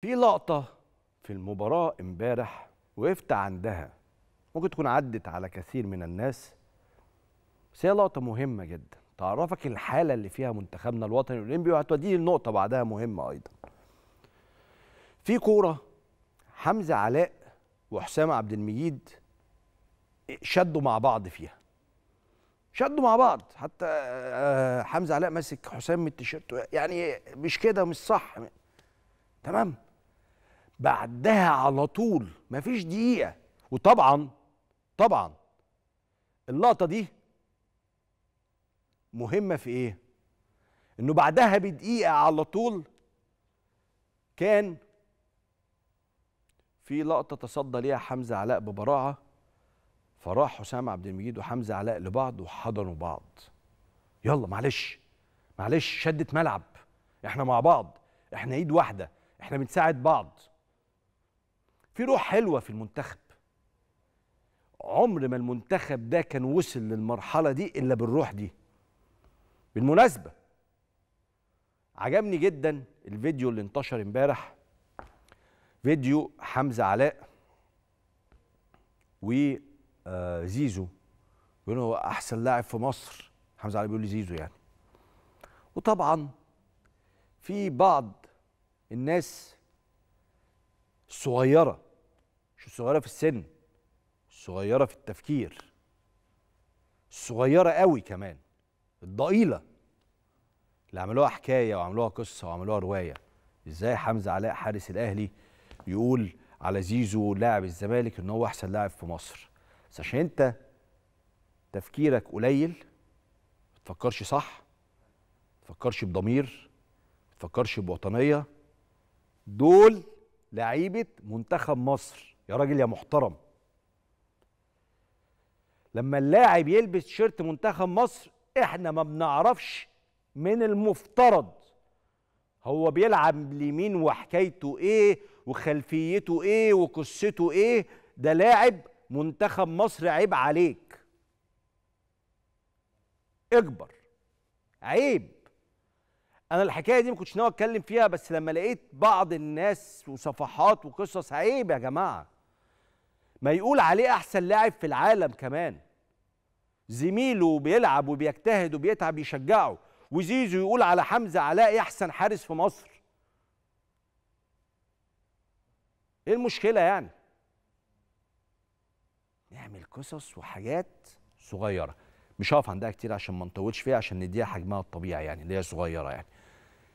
في لقطة في المباراة امبارح وقفت عندها ممكن تكون عدت على كثير من الناس بس هي لقطة مهمة جدا تعرفك الحالة اللي فيها منتخبنا الوطني الأولمبي وهتوديني النقطة بعدها مهمة أيضا. في كورة حمزة علاء وحسام عبد المجيد شدوا مع بعض فيها. شدوا مع بعض حتى آه، حمزة علاء ماسك حسام من التيشيرت يعني مش كده مش صح تمام بعدها على طول مفيش دقيقه وطبعا طبعا اللقطه دي مهمه في ايه انه بعدها بدقيقه على طول كان في لقطه تصدى ليها حمزه علاء ببراعه فراح حسام عبد المجيد وحمزه علاء لبعض وحضنوا بعض يلا معلش معلش شده ملعب احنا مع بعض احنا ايد واحده احنا بنساعد بعض في روح حلوه في المنتخب عمر ما المنتخب ده كان وصل للمرحله دي الا بالروح دي بالمناسبه عجبني جدا الفيديو اللي انتشر امبارح فيديو حمزه علاء وزيزو آه، بيقولوا هو احسن لاعب في مصر حمزه علاء بيقول لي زيزو يعني وطبعا في بعض الناس الصغيره مش الصغيره في السن الصغيره في التفكير الصغيره قوي كمان الضئيله اللي عملوها حكايه وعملوها قصه وعملوها روايه ازاي حمزه علاء حارس الاهلي يقول على زيزو لاعب الزمالك ان هو احسن لاعب في مصر بس عشان انت تفكيرك قليل ما تفكرش صح ما تفكرش بضمير ما تفكرش بوطنيه دول لعيبه منتخب مصر يا راجل يا محترم لما اللاعب يلبس شيرت منتخب مصر احنا ما بنعرفش من المفترض هو بيلعب لمين وحكايته ايه وخلفيته ايه وقصته ايه ده لاعب منتخب مصر عيب عليك اكبر عيب انا الحكايه دي ما كنتش ناوي اتكلم فيها بس لما لقيت بعض الناس وصفحات وقصص عيب يا جماعه ما يقول عليه احسن لاعب في العالم كمان زميله بيلعب وبيجتهد وبيتعب يشجعه وزيزو يقول على حمزه علاء احسن حارس في مصر ايه المشكله يعني نعمل قصص وحاجات صغيره مش هقف عندها كتير عشان ما نطولش فيها عشان نديها حجمها الطبيعي يعني اللي هي صغيره يعني